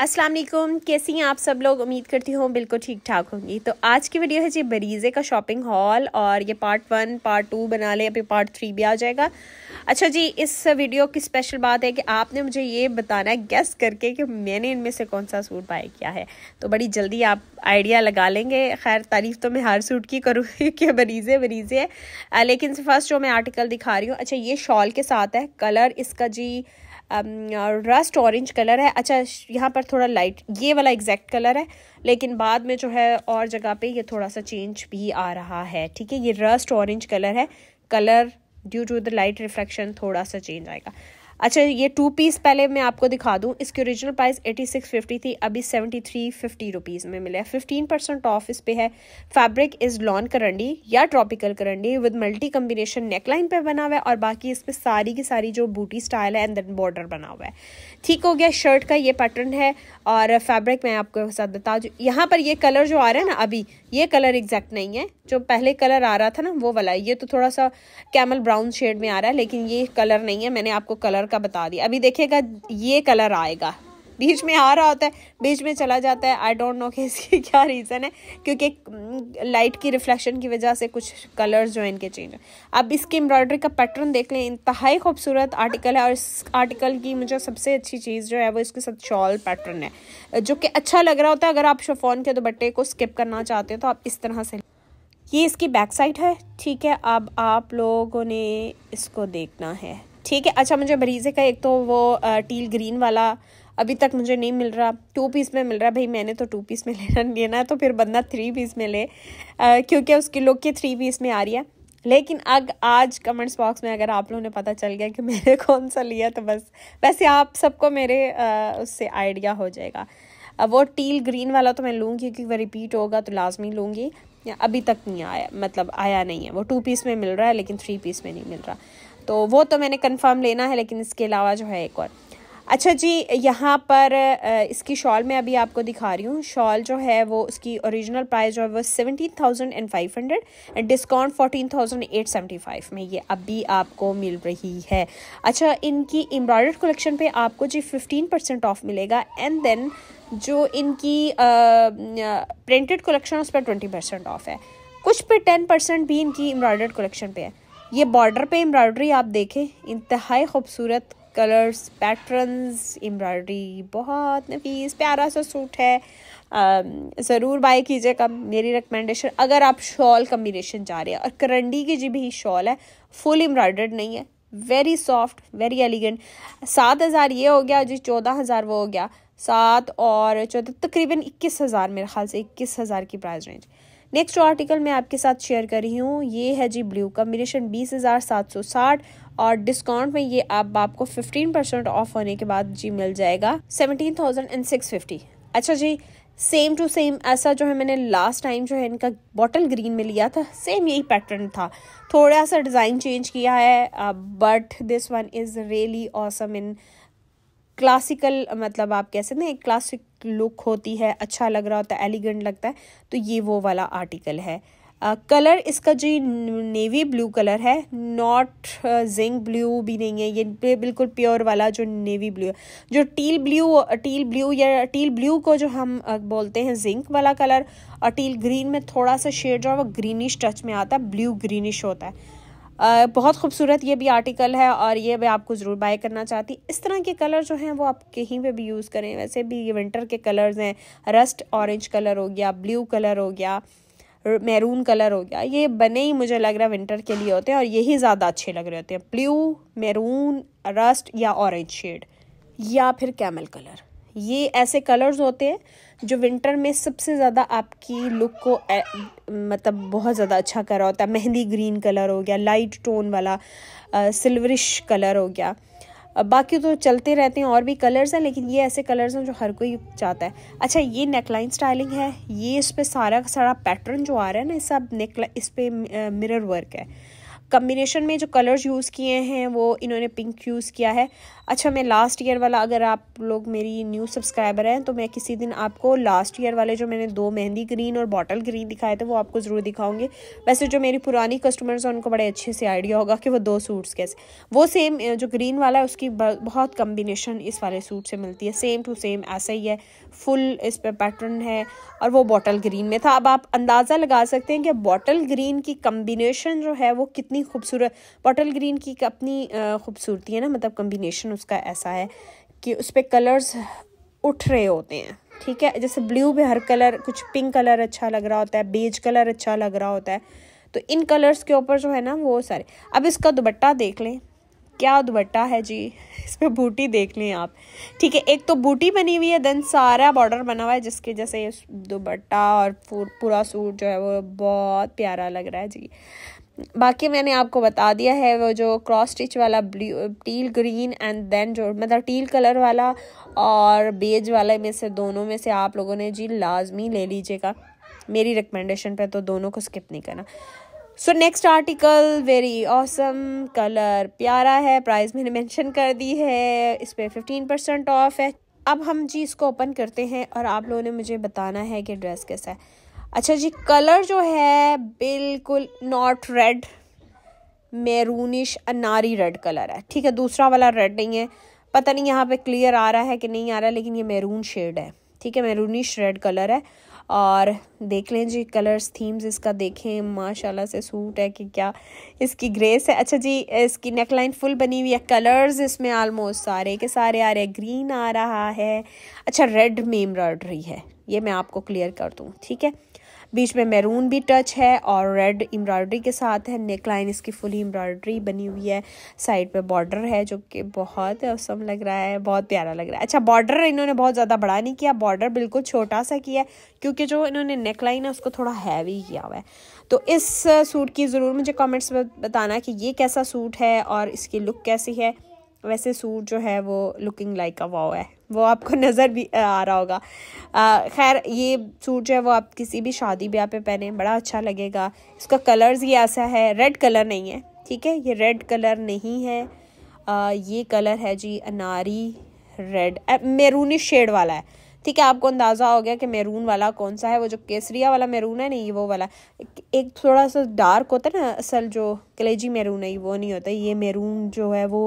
अस्सलाम वालेकुम कैसी हैं आप सब लोग उम्मीद करती हूँ बिल्कुल ठीक ठाक होंगी तो आज की वीडियो है जी बरीज़े का शॉपिंग हॉल और ये पार्ट वन पार्ट टू बना ले अभी पार्ट थ्री भी आ जाएगा अच्छा जी इस वीडियो की स्पेशल बात है कि आपने मुझे ये बताना है गेस करके कि मैंने इनमें से कौन सा सूट बाय किया है तो बड़ी जल्दी आप आइडिया लगा लेंगे खैर तारीफ़ तो मैं हर सूट की करूँगी कि बरीज़े बरीज़े लेकिन फर्स्ट जो मैं आर्टिकल दिखा रही हूँ अच्छा ये शॉल के साथ है कलर इसका जी रस्ट ऑरेंज कलर है अच्छा यहाँ पर थोड़ा लाइट ये वाला एग्जैक्ट कलर है लेकिन बाद में जो है और जगह पे ये थोड़ा सा चेंज भी आ रहा है ठीक है ये रस्ट ऑरेंज कलर है colour due to the light reflection थोड़ा सा चेंज आएगा अच्छा ये टू पीस पहले मैं आपको दिखा दूँ इसकी original price eighty six fifty थी अभी सेवेंटी थ्री फिफ्टी रुपीज़ में मिला है फिफ्टीन परसेंट ऑफ इस पे है फैब्रिक इज़ लॉन करंडी या tropical karandi with multi combination neckline पे बना हुआ है और बाकी इस पर सारी की सारी जो बूटी स्टाइल है एंड देन बॉर्डर बना हुआ है ठीक हो गया शर्ट का ये पैटर्न है और फैब्रिक मैं आपको साथ बता दूँ यहाँ पर ये कलर जो आ रहा है ना अभी ये कलर एग्जैक्ट नहीं है जो पहले कलर आ रहा था ना वो वाला ये तो थोड़ा सा कैमल ब्राउन शेड में आ रहा है लेकिन ये कलर नहीं है मैंने आपको कलर का बता दिया अभी देखिएगा ये कलर आएगा बीच में आ रहा होता है बीच में चला जाता है आई डोंट नो कि इसकी क्या रीज़न है क्योंकि लाइट mm, की रिफ्लेक्शन की वजह से कुछ कलर्स जो है इनके चेंज हैं अब इसकी एम्ब्रॉयडरी का पैटर्न देख लें इंतहाई खूबसूरत आर्टिकल है और इस आर्टिकल की मुझे सबसे अच्छी चीज़ जो है वो इसके साथ शॉल पैटर्न है जो कि अच्छा लग रहा होता है अगर आप शोफोन के दोपट्टे को स्किप करना चाहते हो तो आप इस तरह से ये इसकी बैक साइड है ठीक है अब आप लोगों ने इसको देखना है ठीक है अच्छा मुझे बरीजे का एक तो वो टील ग्रीन वाला अभी तक मुझे नहीं मिल रहा टू पीस में मिल रहा भाई मैंने तो टू पीस में लेना लेना है तो फिर बंदा थ्री पीस में ले क्योंकि उसकी लुक की थ्री पीस में आ रही है लेकिन अग आज कमेंट्स बॉक्स में अगर आप लोगों ने पता चल गया कि मैंने कौन सा लिया तो बस वैसे आप सबको मेरे आ, उससे आइडिया हो जाएगा वो टील ग्रीन वाला तो मैं लूँगी क्योंकि वह रिपीट होगा तो लाजमी लूँगी अभी तक नहीं आया मतलब आया नहीं है वो टू पीस में मिल रहा है लेकिन थ्री पीस में नहीं मिल रहा तो वो तो मैंने कंफर्म लेना है लेकिन इसके अलावा जो है एक और अच्छा जी यहाँ पर इसकी शॉल मैं अभी आपको दिखा रही हूँ शॉल जो है वो उसकी ओरिजिनल प्राइस जो है वो seventeen thousand and five hundred and discount fourteen thousand eight seventy five में ये अभी आपको मिल रही है अच्छा इनकी एम्ब्रॉयडर्ड कलेक्शन पे आपको जी फिफ्टीन परसेंट ऑफ मिलेगा एंड देन जो इनकी प्रिंटेड कलेक्शन उस पर ट्वेंटी परसेंट ऑफ है कुछ पे टेन परसेंट भी इनकी एम्ब्रॉयडर्ड कलेक्शन पर है ये बॉर्डर पे एम्ब्रॉयडरी आप देखें इंतहाई खूबसूरत कलर्स पैटर्न्स एम्ब्रॉयडरी बहुत नफीस प्यारा सा सूट है ज़रूर बाय कीजिएगा मेरी रिकमेंडेशन अगर आप शॉल कम्बिनेशन चाह रहे हैं और करंडी की जी भी शॉल है फुल एम्ब्रॉयडर्ड नहीं है वेरी सॉफ्ट वेरी एलिगेंट सात हज़ार ये हो गया जी चौदह हज़ार वो हो गया सात और चौदह तकरीबन इक्कीस हज़ार मेरे ख्याल से इक्कीस हज़ार की प्राइस रेंज नेक्स्ट आर्टिकल मैं आपके साथ शेयर कर रही हूँ ये है जी ब्लू कम्बिनेशन बीस हज़ार सात सौ साठ और डिस्काउंट में ये आप आपको फिफ्टीन परसेंट ऑफ होने के बाद जी मिल जाएगा seventeen thousand and six fifty अच्छा जी सेम टू सेम ऐसा जो है मैंने लास्ट टाइम जो है इनका बॉटल ग्रीन में लिया था सेम यही पैटर्न था थोड़ा सा डिज़ाइन चेंज किया है but this one is really awesome in classical मतलब आप कह सकते हैं एक क्लासिक लुक होती है अच्छा लग रहा होता है एलिगेंट लगता है तो ये वो वाला आर्टिकल है कलर uh, इसका जो नेवी ब्लू कलर है नॉट जिंक ब्लू भी नहीं है ये बिल्कुल प्योर वाला जो नेवी ब्लू है जो टील ब्लू टील ब्लू या टील ब्लू को जो हम बोलते हैं जिंक वाला कलर और टील ग्रीन में थोड़ा सा शेड जो है वो ग्रीनिश टच में आता है ब्लू ग्रीनिश होता है बहुत खूबसूरत ये भी आर्टिकल है और ये मैं आपको ज़रूर बाय करना चाहती इस तरह के कलर जो हैं वो आप कहीं पे भी यूज़ करें वैसे भी ये विंटर के कलर्स हैं रस्ट ऑरेंज कलर हो गया ब्लू कलर हो गया मैरून कलर हो गया ये बने ही मुझे लग रहा है विंटर के लिए होते हैं और यही ज़्यादा अच्छे लग रहे होते हैं ब्लू मैरून रस्ट या ऑरेंज शेड या फिर कैमल कलर ये ऐसे कलर्स होते हैं जो विंटर में सबसे ज़्यादा आपकी लुक को ए, मतलब बहुत ज़्यादा अच्छा कर रहा होता है मेहंदी ग्रीन कलर हो गया लाइट टोन वाला सिल्वरिश कलर हो गया बाकी तो चलते रहते हैं और भी कलर्स हैं लेकिन ये ऐसे कलर्स हैं जो हर कोई चाहता है अच्छा ये नेकलाइन स्टाइलिंग है ये इस पर सारा सारा पैटर्न जो आ रहा है ना सब नेक इस पर मिरर वर्क है कम्बिनेशन में जो कलर्स यूज़ किए हैं वो इन्होंने पिंक यूज़ किया है अच्छा मैं लास्ट ईयर वाला अगर आप लोग मेरी न्यू सब्सक्राइबर हैं तो मैं किसी दिन आपको लास्ट ईयर वाले जो मैंने दो मेहंदी ग्रीन और बॉटल ग्रीन दिखाए थे वो आपको ज़रूर दिखाऊंगी वैसे जो मेरी पुरानी कस्टमर्स हैं उनको बड़े अच्छे से आइडिया होगा कि वो दो सूट्स कैसे वो सेम जो ग्रीन वाला है उसकी बहुत कम्बिनेशन इस वाले सूट से मिलती है सेम टू सेम ऐसा ही है फुल इस पर पैटर्न है और वो बॉटल ग्रीन में था अब आप अंदाज़ा लगा सकते हैं कि बॉटल ग्रीन की कम्बिनेशन जो है वो कितनी इतनी खूबसूरत बॉटल ग्रीन की अपनी खूबसूरती है ना मतलब कम्बिनेशन उसका ऐसा है कि उस पर कलर्स उठ रहे होते हैं ठीक है जैसे ब्लू भी हर कलर कुछ पिंक कलर अच्छा लग रहा होता है बेज कलर अच्छा लग रहा होता है तो इन कलर्स के ऊपर जो है ना वो सारे अब इसका दुबट्टा देख लें क्या दुबट्टा है जी इसमें बूटी देख लें आप ठीक है एक तो बूटी बनी हुई है देन सारा बॉर्डर बना हुआ है जिसके जैसे दुबट्टा और पूरा सूट जो है वो बहुत प्यारा लग रहा है जी बाकी मैंने आपको बता दिया है वो जो क्रॉस स्टिच वाला टील ग्रीन एंड देन जो मतलब टील कलर वाला और बेज वाला में से दोनों में से आप लोगों ने जी लाजमी ले लीजिएगा मेरी रिकमेंडेशन पे तो दोनों को स्किप नहीं करना so next article very awesome colour प्यारा है प्राइस मैंने मेंशन कर दी है इस पर फिफ्टीन परसेंट ऑफ है अब हम जी इसको ओपन करते हैं और आप लोगों ने मुझे बताना है कि ड्रेस कैसा है अच्छा जी कलर जो है बिल्कुल नॉट रेड मैरूनिश अनारी रेड कलर है ठीक है दूसरा वाला रेड नहीं है पता नहीं यहाँ पे क्लियर आ रहा है कि नहीं आ रहा लेकिन ये मैरून शेड है ठीक है मैरूनिश रेड कलर है और देख लें जी कलर्स थीम्स इसका देखें माशाल्लाह से सूट है कि क्या इसकी ग्रेस है अच्छा जी इसकी नेकलाइन फुल बनी हुई है कलर्स इसमें आलमोस्ट सारे के सारे आ रहे हैं ग्रीन आ रहा है अच्छा रेड में रही है ये मैं आपको क्लियर कर दूँ ठीक है बीच में मैरून भी टच है और रेड एम्ब्रॉयडरी के साथ है नेक लाइन इसकी फुल एम्ब्रॉयडरी बनी हुई है साइड पे बॉर्डर है जो कि बहुत औसम लग रहा है बहुत प्यारा लग रहा है अच्छा बॉर्डर इन्होंने बहुत ज़्यादा बड़ा नहीं किया बॉर्डर बिल्कुल छोटा सा किया है क्योंकि जो इन्होंने नेक लाइन है उसको थोड़ा हैवी किया हुआ है तो इस सूट की ज़रूर मुझे कॉमेंट्स में बताना कि ये कैसा सूट है और इसकी लुक कैसी है वैसे सूट जो है वो लुकिंग लाइक अ वाव है वो आपको नज़र भी आ रहा होगा खैर ये सूट जो है वो आप किसी भी शादी ब्याह पे पहने बड़ा अच्छा लगेगा इसका कलर्स ये ऐसा है रेड कलर नहीं है ठीक है ये रेड कलर नहीं है आ, ये कलर है जी अनारी रेड मेरूनी शेड वाला है ठीक है आपको अंदाज़ा हो गया कि मेरून वाला कौन सा है वो जो केसरिया वाला मेरून है नहीं वो वाला एक थोड़ा सा डार्क होता है ना असल जो कलेजी मेरून है वो नहीं होता ये मेरून जो है वो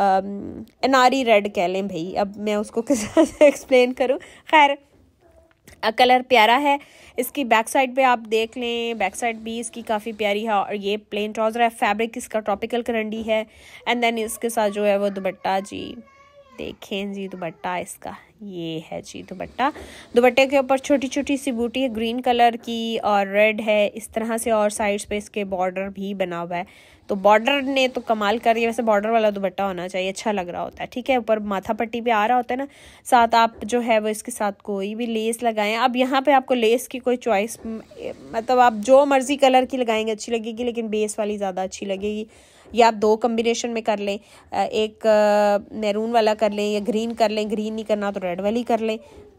अनारी रेड कह लें भाई अब मैं उसको किस तरह से एक्सप्लेन करूँ खैर कलर प्यारा है इसकी बैक साइड पे आप देख लें बैक साइड भी इसकी काफ़ी प्यारी है और ये प्लेन ट्राउज़र है फैब्रिक इसका ट्रॉपिकल करंडी है एंड देन इसके साथ जो है वो दुबट्टा जी देखें जी दुबट्टा इसका ये है जी दुपट्टा दुपट्टे के ऊपर छोटी छोटी सी बूटी है ग्रीन कलर की और रेड है इस तरह से और साइड्स पे इसके बॉर्डर भी बना हुआ है तो बॉर्डर ने तो कमाल कर दिया वैसे बॉर्डर वाला दुपट्टा होना चाहिए अच्छा लग रहा होता है ठीक है ऊपर माथा पट्टी पे आ रहा होता है ना साथ आप जो है वो इसके साथ कोई भी लेस लगाएं अब यहाँ पे आपको लेस की कोई चॉइस मतलब आप जो मर्जी कलर की लगाएंगे अच्छी लगेगी लेकिन बेस वाली ज़्यादा अच्छी लगेगी या आप दो कम्बिनेशन में कर लें एक मैरून वाला कर लें या ग्रीन कर लें ग्रीन नहीं करना तो रेड वाली कर ले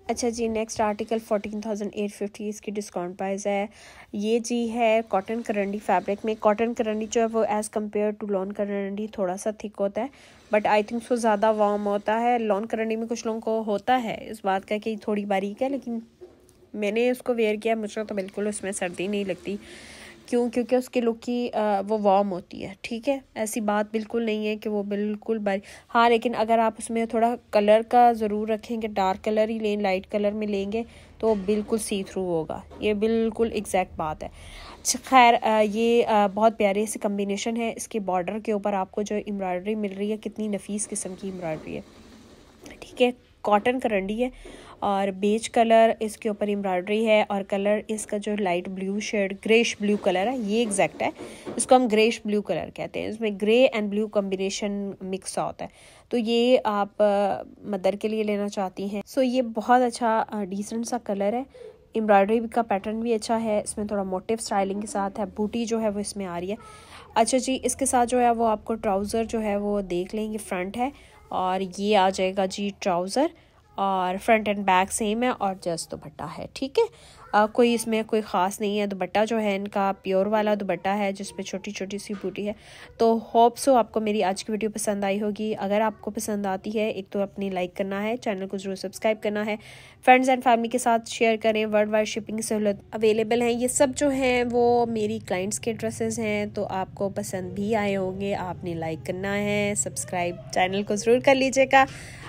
अच्छा जी next article fourteen thousand eight fifty इसकी डिस्काउंट प्राइस है ये जी है कॉटन करंडी फैब्रिक में कॉटन करंडी जो है वो as compare to lawn karandi थोड़ा सा थिक होता है बट आई थिंक वो ज़्यादा वार्म होता है लॉन करंडी में कुछ लोगों को होता है इस बात का कि थोड़ी बारीक है लेकिन मैंने उसको वेयर किया मुझे तो बिल्कुल उसमें सर्दी नहीं लगती क्यों क्योंकि उसके लुक की वो वार्म होती है ठीक है ऐसी बात बिल्कुल नहीं है कि वो बिल्कुल बारी हाँ लेकिन अगर आप उसमें थोड़ा कलर का ज़रूर रखेंगे डार्क कलर ही लें लाइट कलर में लेंगे तो बिल्कुल सी थ्रू होगा ये बिल्कुल एग्जैक्ट बात है अच्छा खैर ये बहुत प्यारे से कम्बिनेशन है इसके बॉर्डर के ऊपर आपको जो एम्ब्रॉयडरी मिल रही है कितनी नफीस किस्म की एम्ब्रॉयडरी है ठीक है कॉटन करंडी है और बेज कलर इसके ऊपर एम्ब्रॉयडरी है और कलर इसका जो light blue shade greyish blue colour है ये एग्जैक्ट है इसको हम ग्रेश ब्लू कलर कहते हैं इसमें grey and blue combination mix होता है तो ये आप मदर के लिए लेना चाहती हैं सो ये बहुत अच्छा डिसेंट सा कलर है एम्ब्रॉयडरी का पैटर्न भी अच्छा है इसमें थोड़ा मोटिव स्टाइलिंग के साथ है बूटी जो है वो इसमें आ रही है अच्छा जी इसके साथ जो है वो आपको ट्राउज़र जो है वो देख लेंगे फ्रंट है और ये आ जाएगा जी ट्राउज़र और फ्रंट एंड बैक सेम है और जस्ट दुपट्टा है ठीक है आ, कोई इसमें कोई ख़ास नहीं है दुपट्टा जो है इनका प्योर वाला दुपट्टा है जिसमें छोटी छोटी सी बूटी है तो होप सो आपको मेरी आज की वीडियो पसंद आई होगी अगर आपको पसंद आती है एक तो अपनी लाइक करना है चैनल को ज़रूर सब्सक्राइब करना है फ्रेंड्स एंड फैमिली के साथ शेयर करें वर्ल्ड वाइड शिपिंग सहूलत अवेलेबल हैं ये सब जो हैं वो मेरी क्लाइंट्स के ड्रेसेस हैं तो आपको पसंद भी आए होंगे आपने लाइक करना है सब्सक्राइब चैनल को ज़रूर कर लीजिएगा